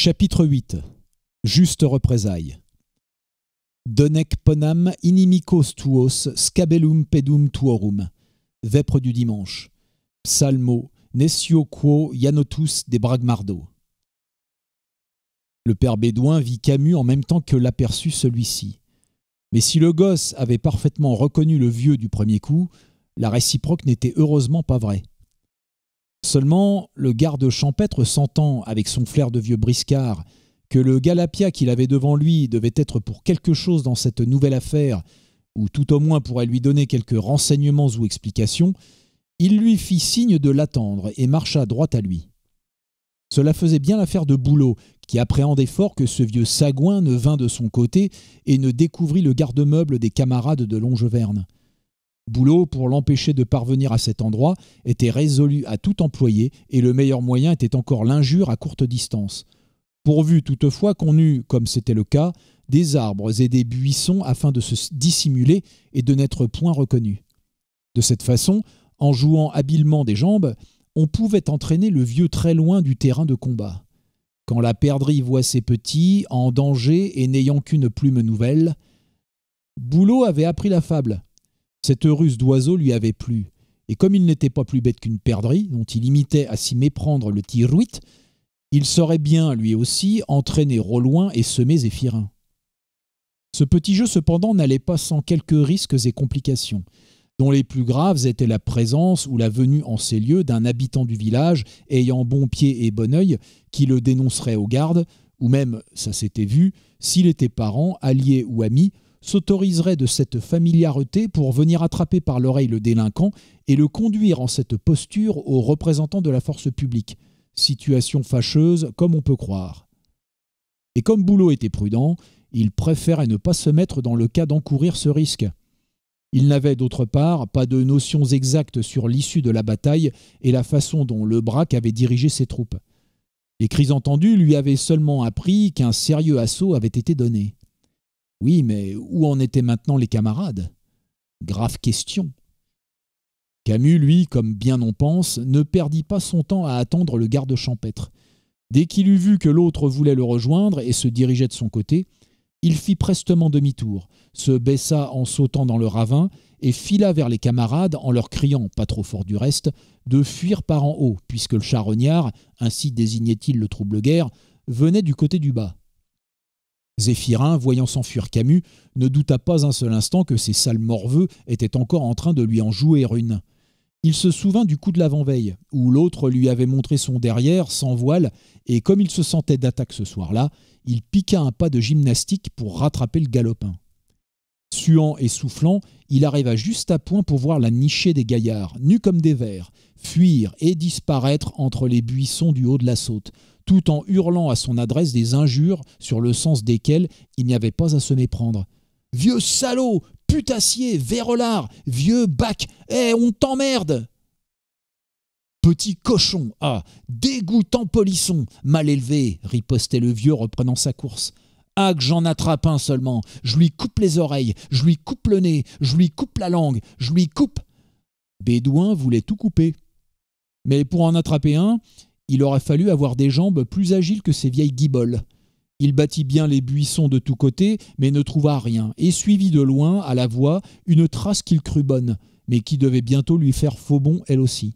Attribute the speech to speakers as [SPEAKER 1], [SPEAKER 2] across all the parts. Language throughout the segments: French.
[SPEAKER 1] Chapitre 8 Juste représailles Donec ponam inimicos tuos scabellum pedum tuorum. Vêpres du dimanche. Psalmo Nessio quo ianotus des Bragmardo. Le père Bédouin vit Camus en même temps que l'aperçut celui-ci. Mais si le gosse avait parfaitement reconnu le vieux du premier coup, la réciproque n'était heureusement pas vraie. Seulement, le garde champêtre sentant, avec son flair de vieux briscard, que le galapia qu'il avait devant lui devait être pour quelque chose dans cette nouvelle affaire, ou tout au moins pourrait lui donner quelques renseignements ou explications, il lui fit signe de l'attendre et marcha droit à lui. Cela faisait bien l'affaire de Boulot, qui appréhendait fort que ce vieux sagouin ne vînt de son côté et ne découvrit le garde-meuble des camarades de Longeverne boulot pour l'empêcher de parvenir à cet endroit était résolu à tout employer et le meilleur moyen était encore l'injure à courte distance. Pourvu toutefois qu'on eût, comme c'était le cas, des arbres et des buissons afin de se dissimuler et de n'être point reconnu. De cette façon, en jouant habilement des jambes, on pouvait entraîner le vieux très loin du terrain de combat. Quand la perdrix voit ses petits, en danger et n'ayant qu'une plume nouvelle, Boulot avait appris la fable, cette ruse d'oiseau lui avait plu, et comme il n'était pas plus bête qu'une perdrix, dont il imitait à s'y méprendre le tirouit, il saurait bien, lui aussi, entraîner au loin et semer Zéphirin. Ce petit jeu, cependant, n'allait pas sans quelques risques et complications, dont les plus graves étaient la présence ou la venue en ces lieux d'un habitant du village ayant bon pied et bon œil, qui le dénoncerait aux gardes, ou même, ça s'était vu, s'il était parent, allié ou ami, s'autoriserait de cette familiarité pour venir attraper par l'oreille le délinquant et le conduire en cette posture aux représentants de la force publique. Situation fâcheuse comme on peut croire. Et comme Boulot était prudent, il préférait ne pas se mettre dans le cas d'encourir ce risque. Il n'avait d'autre part pas de notions exactes sur l'issue de la bataille et la façon dont Le Braque avait dirigé ses troupes. Les cris entendus lui avaient seulement appris qu'un sérieux assaut avait été donné. Oui, mais où en étaient maintenant les camarades Grave question. Camus, lui, comme bien on pense, ne perdit pas son temps à attendre le garde champêtre. Dès qu'il eut vu que l'autre voulait le rejoindre et se dirigeait de son côté, il fit prestement demi-tour, se baissa en sautant dans le ravin et fila vers les camarades en leur criant, pas trop fort du reste, de fuir par en haut, puisque le charognard, ainsi désignait-il le trouble-guerre, venait du côté du bas. Zéphirin, voyant s'enfuir Camus, ne douta pas un seul instant que ces sales morveux étaient encore en train de lui en jouer une. Il se souvint du coup de l'avant-veille, où l'autre lui avait montré son derrière, sans voile, et comme il se sentait d'attaque ce soir-là, il piqua un pas de gymnastique pour rattraper le galopin. Suant et soufflant, il arriva juste à point pour voir la nichée des gaillards, nus comme des vers, fuir et disparaître entre les buissons du haut de la saute, tout en hurlant à son adresse des injures sur le sens desquelles il n'y avait pas à se méprendre. Vieux salaud, putassier, vérolard, vieux bac, eh, on t'emmerde Petit cochon, ah, dégoûtant polisson, mal élevé, ripostait le vieux reprenant sa course. Ah, que j'en attrape un seulement, je lui coupe les oreilles, je lui coupe le nez, je lui coupe la langue, je lui coupe. Bédouin voulait tout couper. Mais pour en attraper un, il aurait fallu avoir des jambes plus agiles que ces vieilles guiboles. Il battit bien les buissons de tous côtés, mais ne trouva rien, et suivit de loin, à la voix, une trace qu'il crut bonne, mais qui devait bientôt lui faire faux bond elle aussi.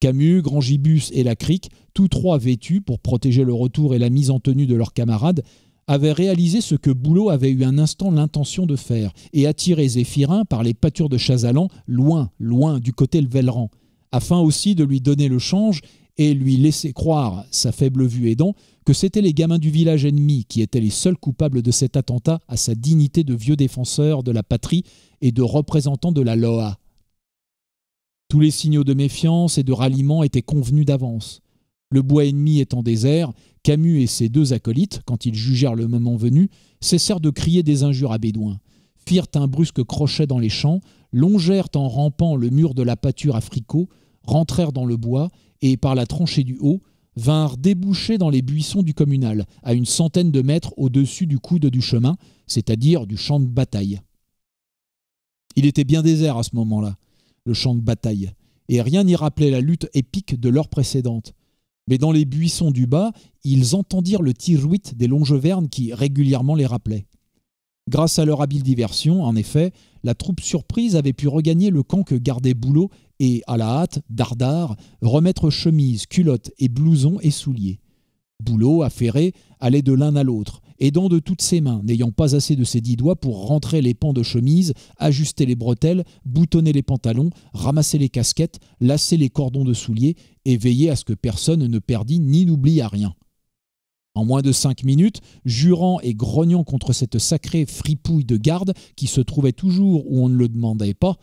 [SPEAKER 1] Camus, Grangibus et la Crique, tous trois vêtus pour protéger le retour et la mise en tenue de leurs camarades, avaient réalisé ce que Boulot avait eu un instant l'intention de faire, et attiré Zéphirin par les pâtures de Chazalans, loin, loin du côté le Velleran, afin aussi de lui donner le change et lui laisser croire, sa faible vue aidant, que c'étaient les gamins du village ennemi qui étaient les seuls coupables de cet attentat à sa dignité de vieux défenseur de la patrie et de représentant de la Loa. Tous les signaux de méfiance et de ralliement étaient convenus d'avance. Le bois ennemi étant désert, Camus et ses deux acolytes, quand ils jugèrent le moment venu, cessèrent de crier des injures à Bédouin, firent un brusque crochet dans les champs, longèrent en rampant le mur de la pâture à fricot, rentrèrent dans le bois et par la tranchée du haut, vinrent déboucher dans les buissons du communal, à une centaine de mètres au-dessus du coude du chemin, c'est-à-dire du champ de bataille. Il était bien désert à ce moment-là, le champ de bataille, et rien n'y rappelait la lutte épique de l'heure précédente. Mais dans les buissons du bas, ils entendirent le huit des longevernes qui régulièrement les rappelait. Grâce à leur habile diversion, en effet, la troupe surprise avait pu regagner le camp que gardait Boulot et, à la hâte, dardard, remettre chemise, culotte et blouson et souliers. Boulot, affairé, allait de l'un à l'autre, aidant de toutes ses mains, n'ayant pas assez de ses dix doigts pour rentrer les pans de chemise, ajuster les bretelles, boutonner les pantalons, ramasser les casquettes, lasser les cordons de souliers et veiller à ce que personne ne perdît ni à rien. En moins de cinq minutes, jurant et grognant contre cette sacrée fripouille de garde qui se trouvait toujours où on ne le demandait pas,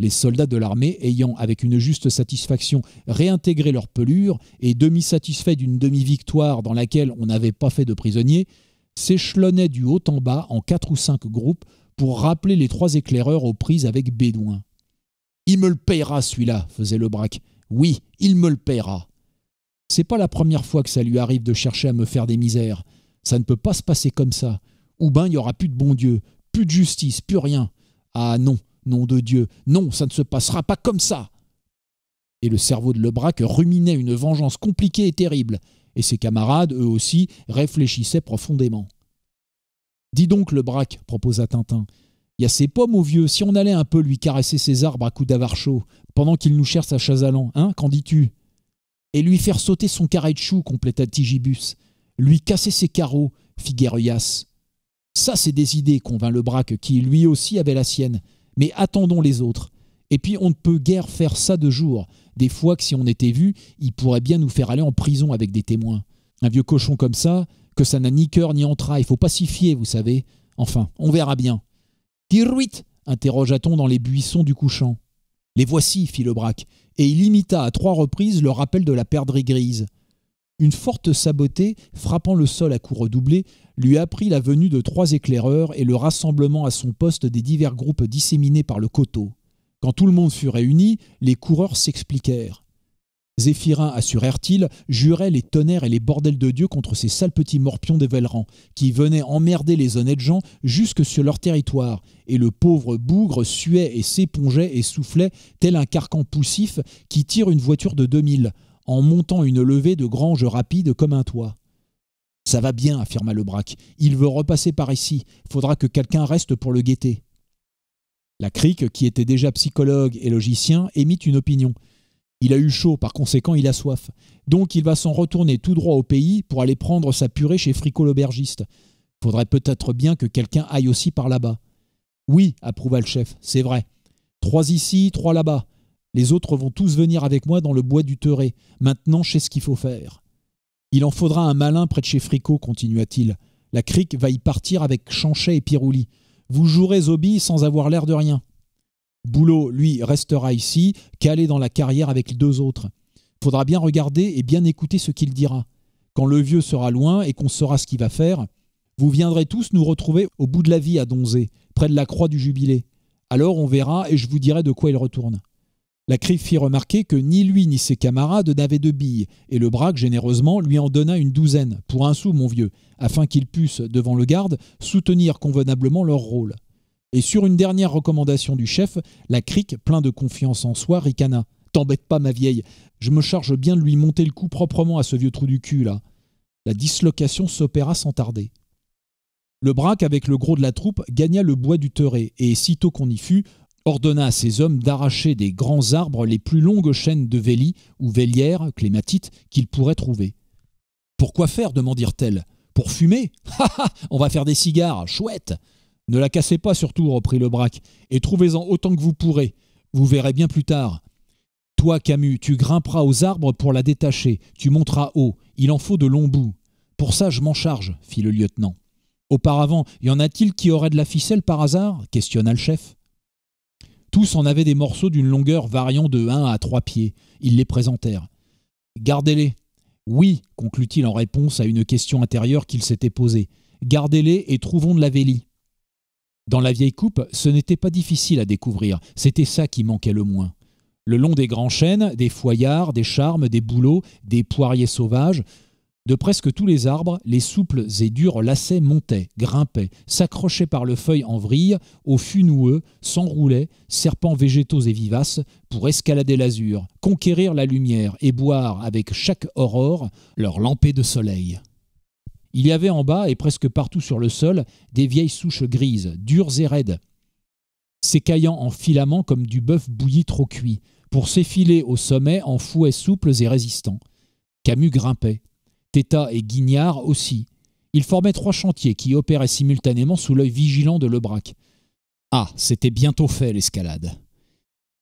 [SPEAKER 1] les soldats de l'armée ayant, avec une juste satisfaction, réintégré leur pelure et demi-satisfaits d'une demi-victoire dans laquelle on n'avait pas fait de prisonniers, s'échelonnaient du haut en bas en quatre ou cinq groupes pour rappeler les trois éclaireurs aux prises avec Bédouin. Il me le payera celui-là, faisait le braque. Oui, il me le payera. C'est pas la première fois que ça lui arrive de chercher à me faire des misères. Ça ne peut pas se passer comme ça. Ou ben il y aura plus de bon Dieu, plus de justice, plus rien. Ah non, nom de Dieu, non, ça ne se passera pas comme ça. Et le cerveau de Lebrac ruminait une vengeance compliquée et terrible, et ses camarades, eux aussi, réfléchissaient profondément. Dis donc, Lebrac, » proposa Tintin, il y a ces pommes au vieux, si on allait un peu lui caresser ses arbres à coups d'avare pendant qu'il nous cherche à Chazalan, hein, qu'en dis-tu Et lui faire sauter son carré de chou, compléta Tigibus. Lui casser ses carreaux, fit Guerrias. Ça, c'est des idées, convint Lebrac, qui lui aussi avait la sienne mais attendons les autres. Et puis on ne peut guère faire ça de jour. Des fois que si on était vu, il pourrait bien nous faire aller en prison avec des témoins. Un vieux cochon comme ça, que ça n'a ni cœur ni entrailles, faut pas s'y fier, vous savez. Enfin, on verra bien. Tiruit interrogea-t-on dans les buissons du couchant. Les voici, fit le braque, et il imita à trois reprises le rappel de la perdrix grise. Une forte sabotée, frappant le sol à coups redoublés, lui apprit la venue de trois éclaireurs et le rassemblement à son poste des divers groupes disséminés par le coteau. Quand tout le monde fut réuni, les coureurs s'expliquèrent. Zéphirin, assurèrent-ils, jurait les tonnerres et les bordels de Dieu contre ces sales petits morpions des Vellerans, qui venaient emmerder les honnêtes gens jusque sur leur territoire, et le pauvre bougre suait et s'épongeait et soufflait, tel un carcan poussif qui tire une voiture de 2000, en montant une levée de grange rapide comme un toit. Ça va bien, affirma Lebrac. « Il veut repasser par ici. Faudra que quelqu'un reste pour le guetter. La crique, qui était déjà psychologue et logicien, émit une opinion. Il a eu chaud, par conséquent, il a soif. Donc il va s'en retourner tout droit au pays pour aller prendre sa purée chez Fricot l'aubergiste. Faudrait peut-être bien que quelqu'un aille aussi par là-bas. Oui, approuva le chef, c'est vrai. Trois ici, trois là-bas. Les autres vont tous venir avec moi dans le bois du Teré. Maintenant, je ce qu'il faut faire. Il en faudra un malin près de chez Fricot, continua-t-il. La crique va y partir avec Chanchet et Pirouli. Vous jouerez Zobie sans avoir l'air de rien. Boulot, lui, restera ici, calé dans la carrière avec les deux autres. Faudra bien regarder et bien écouter ce qu'il dira. Quand le vieux sera loin et qu'on saura ce qu'il va faire, vous viendrez tous nous retrouver au bout de la vie à Donzé, près de la croix du Jubilé. Alors on verra et je vous dirai de quoi il retourne. La crique fit remarquer que ni lui ni ses camarades n'avaient de billes, et le braque généreusement lui en donna une douzaine, pour un sou, mon vieux, afin qu'ils pussent, devant le garde, soutenir convenablement leur rôle. Et sur une dernière recommandation du chef, la crique, plein de confiance en soi, ricana. T'embête pas, ma vieille, je me charge bien de lui monter le coup proprement à ce vieux trou du cul, là. La dislocation s'opéra sans tarder. Le braque, avec le gros de la troupe, gagna le bois du Terré, et sitôt qu'on y fut, ordonna à ses hommes d'arracher des grands arbres les plus longues chaînes de vélies ou vélières, clématites, qu'ils pourraient trouver. Pourquoi faire demandèrent-elles. Pour fumer Ha ah, ah, ah, On va faire des cigares, chouette Ne la cassez pas surtout, reprit le braque, et trouvez-en autant que vous pourrez. Vous verrez bien plus tard. Toi, Camus, tu grimperas aux arbres pour la détacher, tu monteras haut, il en faut de longs bouts. Pour ça, je m'en charge, fit le lieutenant. Auparavant, y en a-t-il qui auraient de la ficelle par hasard questionna le chef. Tous en avaient des morceaux d'une longueur variant de 1 à 3 pieds. Ils les présentèrent. Gardez-les. Oui, conclut-il en réponse à une question intérieure qu'il s'était posée. Gardez-les et trouvons de la vélie. Dans la vieille coupe, ce n'était pas difficile à découvrir. C'était ça qui manquait le moins. Le long des grands chênes, des foyards, des charmes, des bouleaux, des poiriers sauvages, de presque tous les arbres, les souples et durs lacets montaient, grimpaient, s'accrochaient par le feuille en vrille, aux fûts noueux, s'enroulaient, serpents végétaux et vivaces, pour escalader l'azur, conquérir la lumière et boire avec chaque aurore leur lampée de soleil. Il y avait en bas et presque partout sur le sol des vieilles souches grises, dures et raides, s'écaillant en filaments comme du bœuf bouilli trop cuit, pour s'effiler au sommet en fouets souples et résistants. Camus grimpait, et Guignard aussi. Ils formaient trois chantiers qui opéraient simultanément sous l'œil vigilant de Lebrac. Ah, c'était bientôt fait l'escalade.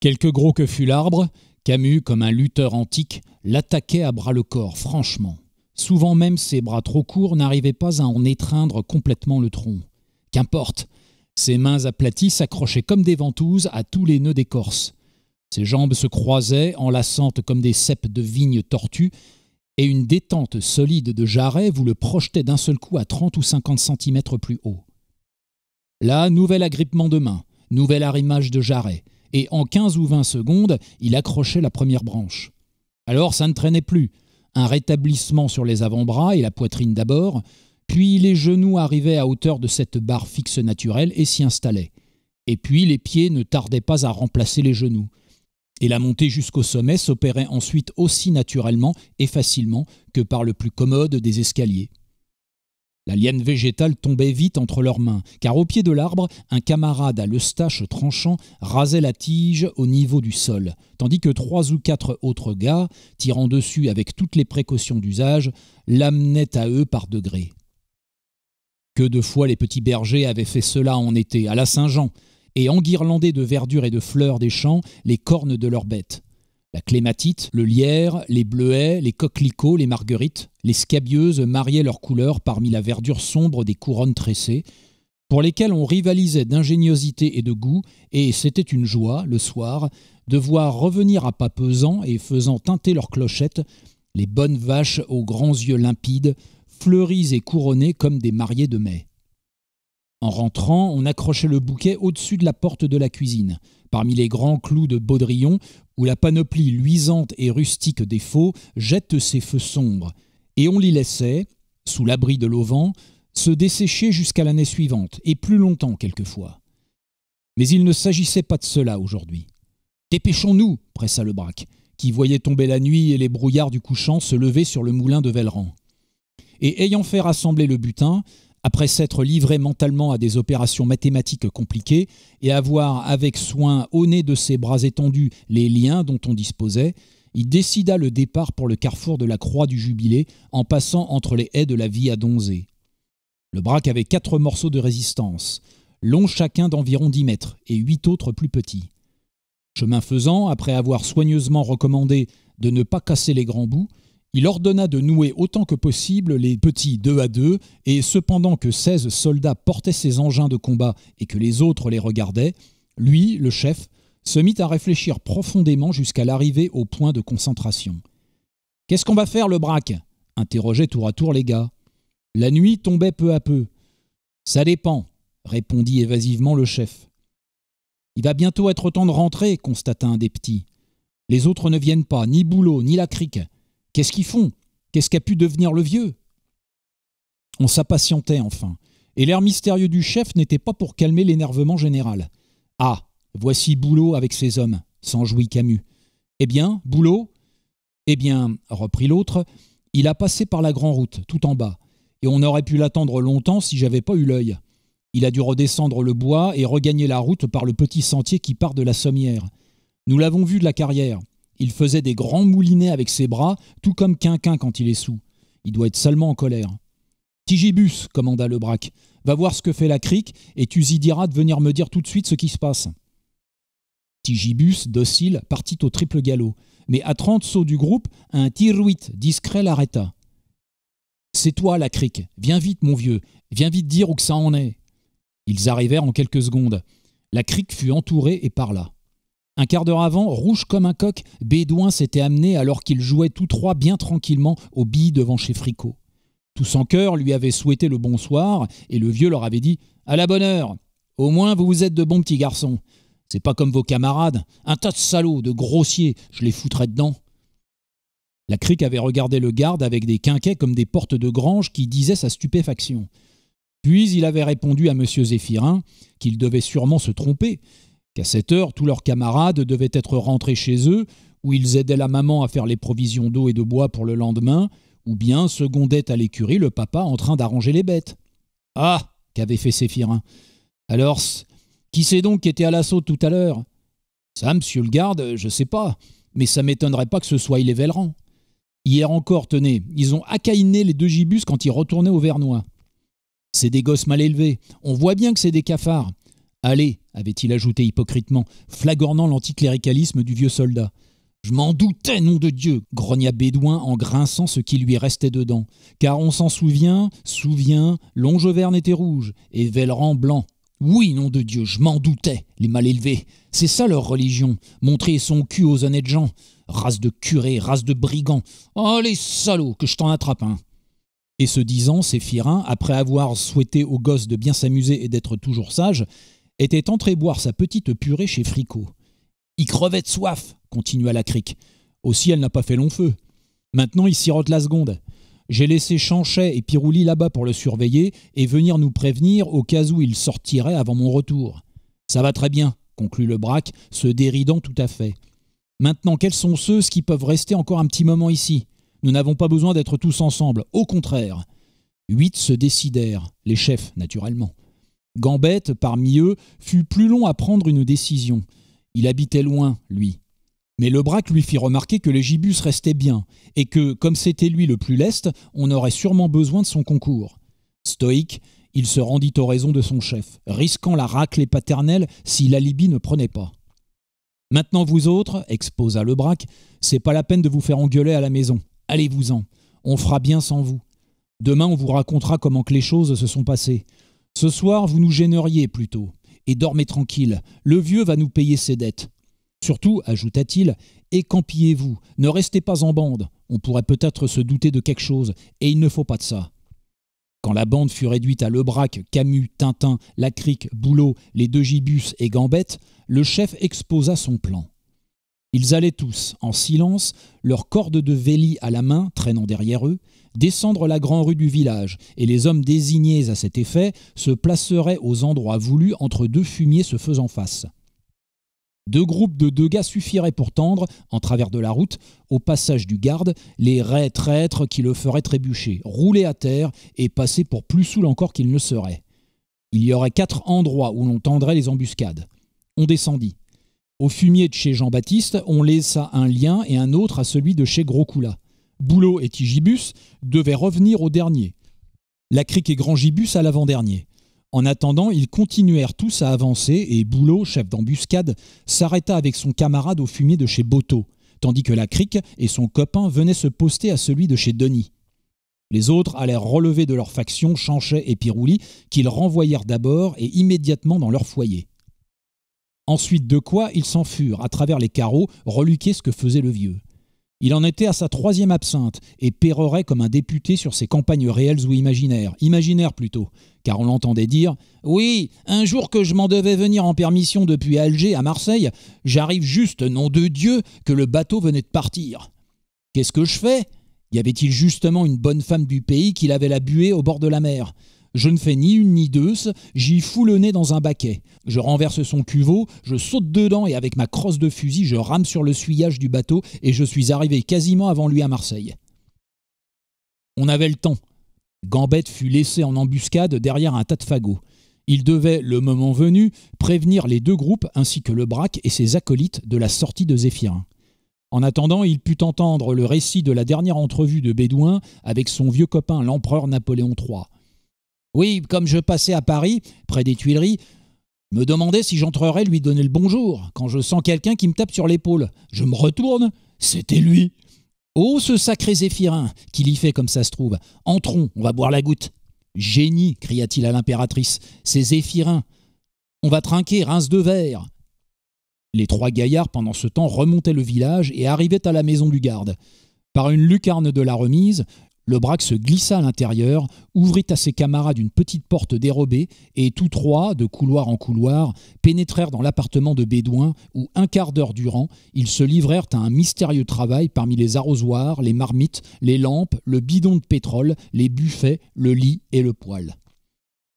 [SPEAKER 1] Quelque gros que fût l'arbre, Camus, comme un lutteur antique, l'attaquait à bras le corps, franchement. Souvent même ses bras trop courts n'arrivaient pas à en étreindre complètement le tronc. Qu'importe, ses mains aplaties s'accrochaient comme des ventouses à tous les nœuds d'écorce. Ses jambes se croisaient, enlaçantes comme des ceps de vigne tortues, et une détente solide de jarret vous le projetait d'un seul coup à 30 ou 50 cm plus haut. Là, nouvel agrippement de main, nouvel arrimage de jarret, et en 15 ou 20 secondes, il accrochait la première branche. Alors ça ne traînait plus, un rétablissement sur les avant-bras et la poitrine d'abord, puis les genoux arrivaient à hauteur de cette barre fixe naturelle et s'y installaient. Et puis les pieds ne tardaient pas à remplacer les genoux et la montée jusqu'au sommet s'opérait ensuite aussi naturellement et facilement que par le plus commode des escaliers. La liane végétale tombait vite entre leurs mains, car au pied de l'arbre, un camarade à l'eustache tranchant rasait la tige au niveau du sol, tandis que trois ou quatre autres gars, tirant dessus avec toutes les précautions d'usage, l'amenaient à eux par degrés. Que de fois les petits bergers avaient fait cela en été, à la Saint-Jean, et enguirlandés de verdure et de fleurs des champs les cornes de leurs bêtes. La clématite, le lierre, les bleuets, les coquelicots, les marguerites, les scabieuses mariaient leurs couleurs parmi la verdure sombre des couronnes tressées, pour lesquelles on rivalisait d'ingéniosité et de goût, et c'était une joie, le soir, de voir revenir à pas pesants et faisant teinter leurs clochettes les bonnes vaches aux grands yeux limpides, fleuries et couronnées comme des mariées de mai. En rentrant, on accrochait le bouquet au-dessus de la porte de la cuisine, parmi les grands clous de Baudrillon, où la panoplie luisante et rustique des faux jette ses feux sombres, et on l'y laissait, sous l'abri de l'auvent, se dessécher jusqu'à l'année suivante, et plus longtemps quelquefois. Mais il ne s'agissait pas de cela aujourd'hui. Dépêchons-nous, pressa le braque, qui voyait tomber la nuit et les brouillards du couchant se lever sur le moulin de Vellerand. Et ayant fait rassembler le butin, après s'être livré mentalement à des opérations mathématiques compliquées et avoir avec soin au nez de ses bras étendus les liens dont on disposait, il décida le départ pour le carrefour de la Croix du Jubilé en passant entre les haies de la Via d'Onzé. Le braque avait quatre morceaux de résistance, longs chacun d'environ dix mètres et huit autres plus petits. Chemin faisant, après avoir soigneusement recommandé de ne pas casser les grands bouts, il ordonna de nouer autant que possible les petits deux à deux, et cependant que seize soldats portaient ses engins de combat et que les autres les regardaient, lui, le chef, se mit à réfléchir profondément jusqu'à l'arrivée au point de concentration. Qu'est-ce qu'on va faire, le braque interrogeaient tour à tour les gars. La nuit tombait peu à peu. Ça dépend, répondit évasivement le chef. Il va bientôt être temps de rentrer, constata un des petits. Les autres ne viennent pas, ni Boulot, ni la crique. Qu'est-ce qu'ils font Qu'est-ce qu'a pu devenir le vieux On s'appatientait enfin, et l'air mystérieux du chef n'était pas pour calmer l'énervement général. Ah, voici Boulot avec ses hommes, jouit Camus. Eh bien, Boulot Eh bien, reprit l'autre, il a passé par la grande route, tout en bas, et on aurait pu l'attendre longtemps si j'avais pas eu l'œil. Il a dû redescendre le bois et regagner la route par le petit sentier qui part de la sommière. Nous l'avons vu de la carrière. Il faisait des grands moulinets avec ses bras, tout comme Quinquin quand il est sous. Il doit être salement en colère. Tigibus, commanda le braque. « va voir ce que fait la crique et tu y diras de venir me dire tout de suite ce qui se passe. Tigibus, docile, partit au triple galop, mais à trente sauts du groupe, un tiruit discret l'arrêta. C'est toi, la crique, viens vite, mon vieux, viens vite dire où que ça en est. Ils arrivèrent en quelques secondes. La crique fut entourée et parla. Un quart d'heure avant, rouge comme un coq, Bédouin s'était amené alors qu'ils jouaient tous trois bien tranquillement aux billes devant chez Fricot. Tous en cœur lui avaient souhaité le bonsoir et le vieux leur avait dit À la bonne heure Au moins vous vous êtes de bons petits garçons. C'est pas comme vos camarades, un tas de salauds, de grossiers, je les foutrais dedans. La crique avait regardé le garde avec des quinquets comme des portes de grange qui disaient sa stupéfaction. Puis il avait répondu à M. Zéphirin qu'il devait sûrement se tromper, qu'à cette heure, tous leurs camarades devaient être rentrés chez eux, où ils aidaient la maman à faire les provisions d'eau et de bois pour le lendemain, ou bien secondaient à l'écurie le papa en train d'arranger les bêtes. Ah qu'avait fait Séphirin. Alors, qui c'est donc qui était à l'assaut tout à l'heure Ça, monsieur le garde, je sais pas, mais ça m'étonnerait pas que ce soit les Vélerans. Hier encore, tenez, ils ont acaïné les deux gibus quand ils retournaient au Vernois. C'est des gosses mal élevés. On voit bien que c'est des cafards. Allez, avait-il ajouté hypocritement, flagornant l'anticléricalisme du vieux soldat. Je m'en doutais, nom de Dieu grogna Bédouin en grinçant ce qui lui restait dedans. Car on s'en souvient, souvient, Longeverne était rouge, et Velleran blanc. Oui, nom de Dieu, je m'en doutais, les mal élevés. C'est ça leur religion, montrer son cul aux honnêtes gens. Race de curés, race de brigands. Oh les salauds, que je t'en attrape un. Et ce disant, Séphirin, après avoir souhaité aux gosses de bien s'amuser et d'être toujours sage, était entré boire sa petite purée chez Fricot. Il crevait de soif, continua la crique. Aussi, elle n'a pas fait long feu. Maintenant, il sirote la seconde. J'ai laissé Chanchet et Pirouli là-bas pour le surveiller et venir nous prévenir au cas où il sortirait avant mon retour. Ça va très bien, conclut le braque, se déridant tout à fait. Maintenant, quels sont ceux qui peuvent rester encore un petit moment ici Nous n'avons pas besoin d'être tous ensemble, au contraire. Huit se décidèrent, les chefs, naturellement. Gambette, parmi eux, fut plus long à prendre une décision. Il habitait loin, lui. Mais Lebrac lui fit remarquer que les gibus restaient bien, et que, comme c'était lui le plus leste, on aurait sûrement besoin de son concours. Stoïque, il se rendit aux raisons de son chef, risquant la raclée paternelle si l'alibi ne prenait pas. Maintenant, vous autres, exposa Lebrac, « c'est pas la peine de vous faire engueuler à la maison. Allez-vous-en. On fera bien sans vous. Demain, on vous racontera comment que les choses se sont passées. Ce soir, vous nous gêneriez plutôt, et dormez tranquille, le vieux va nous payer ses dettes. Surtout, ajouta-t-il, écampillez-vous, ne restez pas en bande, on pourrait peut-être se douter de quelque chose, et il ne faut pas de ça. Quand la bande fut réduite à Lebrac, Camus, Tintin, Lacrique, Boulot, les deux gibus et Gambette, le chef exposa son plan. Ils allaient tous, en silence, leurs cordes de véli à la main, traînant derrière eux, descendre la grande rue du village, et les hommes désignés à cet effet se placeraient aux endroits voulus entre deux fumiers se faisant face. Deux groupes de deux gars suffiraient pour tendre, en travers de la route, au passage du garde, les raies traîtres qui le feraient trébucher, rouler à terre et passer pour plus saoul encore qu'il ne serait. Il y aurait quatre endroits où l'on tendrait les embuscades. On descendit. Au fumier de chez Jean-Baptiste, on laissa un lien et un autre à celui de chez Groscoula. Boulot et Tigibus devaient revenir au dernier. La Crique et Grand Gibus à l'avant-dernier. En attendant, ils continuèrent tous à avancer et Boulot, chef d'embuscade, s'arrêta avec son camarade au fumier de chez Boteau, tandis que la crique et son copain venaient se poster à celui de chez Denis. Les autres allèrent relever de leur faction Chanchet et Pirouli, qu'ils renvoyèrent d'abord et immédiatement dans leur foyer. Ensuite de quoi ils s'enfurent à travers les carreaux, reluquer ce que faisait le vieux. Il en était à sa troisième absinthe et pérorait comme un député sur ses campagnes réelles ou imaginaires, imaginaires plutôt, car on l'entendait dire Oui, un jour que je m'en devais venir en permission depuis Alger à Marseille, j'arrive juste, nom de Dieu, que le bateau venait de partir. Qu'est-ce que je fais Y avait-il justement une bonne femme du pays qui l'avait la buée au bord de la mer je ne fais ni une ni deux, j'y fous le nez dans un baquet. Je renverse son cuveau, je saute dedans et avec ma crosse de fusil, je rame sur le suillage du bateau et je suis arrivé quasiment avant lui à Marseille. On avait le temps. Gambette fut laissé en embuscade derrière un tas de fagots. Il devait, le moment venu, prévenir les deux groupes ainsi que le braque et ses acolytes de la sortie de Zéphirin. En attendant, il put entendre le récit de la dernière entrevue de Bédouin avec son vieux copain l'empereur Napoléon III. Oui, comme je passais à Paris, près des Tuileries, me demandais si j'entrerais lui donner le bonjour quand je sens quelqu'un qui me tape sur l'épaule. Je me retourne, c'était lui. Oh, ce sacré Zéphirin, qu'il y fait comme ça se trouve. Entrons, on va boire la goutte. Génie, cria-t-il à l'impératrice, c'est Zéphirin. On va trinquer, rince de verre. Les trois gaillards, pendant ce temps, remontaient le village et arrivaient à la maison du garde. Par une lucarne de la remise, le braque se glissa à l'intérieur, ouvrit à ses camarades une petite porte dérobée, et tous trois, de couloir en couloir, pénétrèrent dans l'appartement de Bédouin, où un quart d'heure durant, ils se livrèrent à un mystérieux travail parmi les arrosoirs, les marmites, les lampes, le bidon de pétrole, les buffets, le lit et le poêle.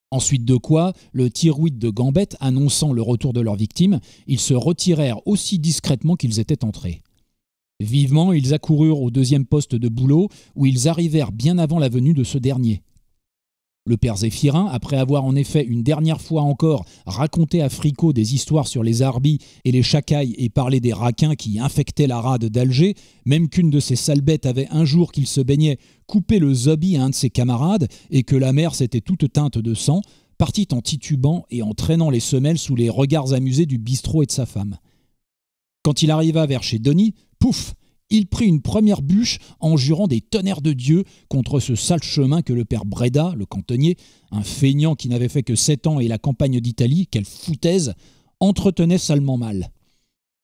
[SPEAKER 1] Ensuite de quoi, le tirouide de Gambette annonçant le retour de leur victime, ils se retirèrent aussi discrètement qu'ils étaient entrés. Vivement, ils accoururent au deuxième poste de boulot, où ils arrivèrent bien avant la venue de ce dernier. Le père Zéphirin, après avoir en effet une dernière fois encore raconté à Fricot des histoires sur les arbis et les chacailles et parlé des raquins qui infectaient la rade d'Alger, même qu'une de ces sales bêtes avait un jour qu'il se baignait coupé le Zobie à un de ses camarades et que la mer s'était toute teinte de sang, partit en titubant et en traînant les semelles sous les regards amusés du bistrot et de sa femme. Quand il arriva vers chez Denis, il prit une première bûche en jurant des tonnerres de Dieu contre ce sale chemin que le père Breda, le cantonnier, un feignant qui n'avait fait que sept ans et la campagne d'Italie, quelle foutaise, entretenait salement mal.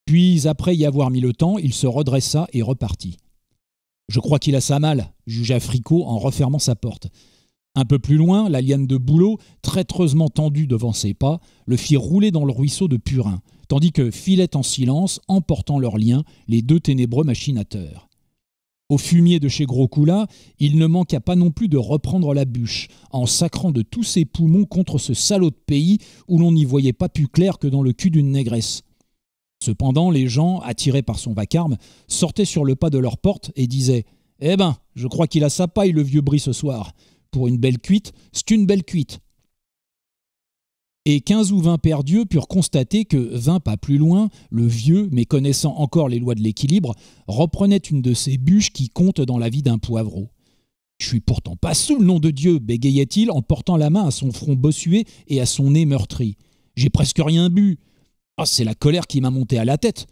[SPEAKER 1] Puis, après y avoir mis le temps, il se redressa et repartit. Je crois qu'il a ça mal, jugea Fricot en refermant sa porte. Un peu plus loin, la liane de bouleau, traîtreusement tendue devant ses pas, le fit rouler dans le ruisseau de Purin tandis que filaient en silence, emportant leurs liens, les deux ténébreux machinateurs. Au fumier de chez Gros Coula, il ne manqua pas non plus de reprendre la bûche, en sacrant de tous ses poumons contre ce salaud de pays où l'on n'y voyait pas plus clair que dans le cul d'une négresse. Cependant, les gens, attirés par son vacarme, sortaient sur le pas de leur porte et disaient Eh ben, je crois qu'il a sa paille, le vieux Brie, ce soir. Pour une belle cuite, c'est une belle cuite et quinze ou vingt perdus d'yeux purent constater que, vingt pas plus loin, le vieux, méconnaissant encore les lois de l'équilibre, reprenait une de ces bûches qui comptent dans la vie d'un poivreau. Je suis pourtant pas sous le nom de Dieu, bégayait-il en portant la main à son front bossué et à son nez meurtri. J'ai presque rien bu. Ah, c'est la colère qui m'a monté à la tête.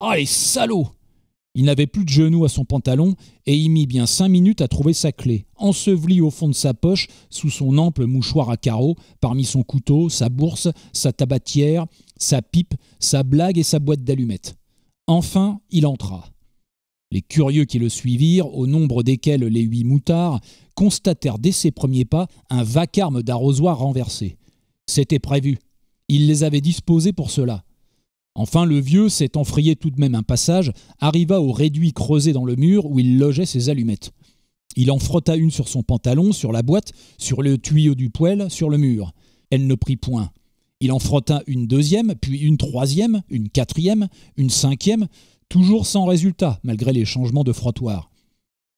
[SPEAKER 1] Ah, les salauds il n'avait plus de genoux à son pantalon et y mit bien cinq minutes à trouver sa clé, ensevelie au fond de sa poche, sous son ample mouchoir à carreaux, parmi son couteau, sa bourse, sa tabatière, sa pipe, sa blague et sa boîte d'allumettes. Enfin, il entra. Les curieux qui le suivirent, au nombre desquels les huit moutards, constatèrent dès ses premiers pas un vacarme d'arrosoir renversé. C'était prévu. Il les avait disposés pour cela. Enfin, le vieux, s'étant frayé tout de même un passage, arriva au réduit creusé dans le mur où il logeait ses allumettes. Il en frotta une sur son pantalon, sur la boîte, sur le tuyau du poêle, sur le mur. Elle ne prit point. Il en frotta une deuxième, puis une troisième, une quatrième, une cinquième, toujours sans résultat, malgré les changements de frottoir.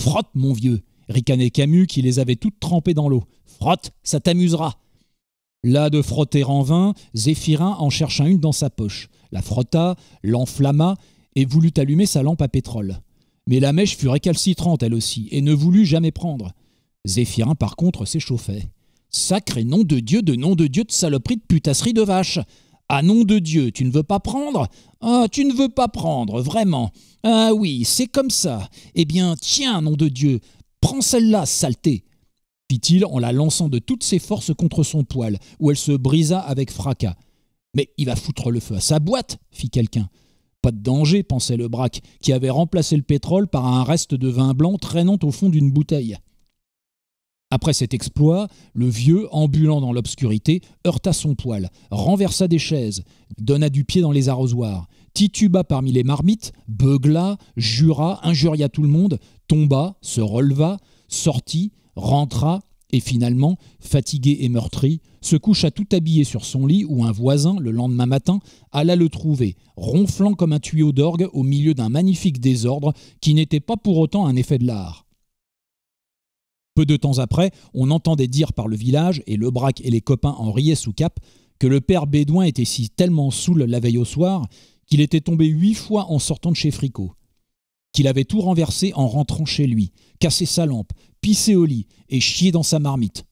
[SPEAKER 1] Frotte, mon vieux, ricanait Camus qui les avait toutes trempées dans l'eau. Frotte, ça t'amusera. Là de frotter en vain, Zéphirin en chercha une dans sa poche, la frotta, l'enflamma, et voulut allumer sa lampe à pétrole. Mais la mèche fut récalcitrante elle aussi, et ne voulut jamais prendre. Zéphirin par contre s'échauffait. Sacré nom de Dieu, de nom de Dieu, de saloperie, de putasserie de vache. Ah nom de Dieu, tu ne veux pas prendre Ah, tu ne veux pas prendre, vraiment. Ah oui, c'est comme ça. Eh bien, tiens, nom de Dieu, prends celle-là, saleté fit-il en la lançant de toutes ses forces contre son poil, où elle se brisa avec fracas. Mais il va foutre le feu à sa boîte, fit quelqu'un. Pas de danger, pensait le braque, qui avait remplacé le pétrole par un reste de vin blanc traînant au fond d'une bouteille. Après cet exploit, le vieux, ambulant dans l'obscurité, heurta son poil, renversa des chaises, donna du pied dans les arrosoirs, tituba parmi les marmites, beugla, jura, injuria tout le monde, tomba, se releva, sortit, rentra et finalement, fatigué et meurtri, se coucha tout habillé sur son lit où un voisin, le lendemain matin, alla le trouver, ronflant comme un tuyau d'orgue au milieu d'un magnifique désordre qui n'était pas pour autant un effet de l'art. Peu de temps après, on entendait dire par le village, et braque et les copains en riaient sous cap, que le père Bédouin était si tellement saoul la veille au soir qu'il était tombé huit fois en sortant de chez Fricot, qu'il avait tout renversé en rentrant chez lui, casser sa lampe, pisser au lit et chier dans sa marmite.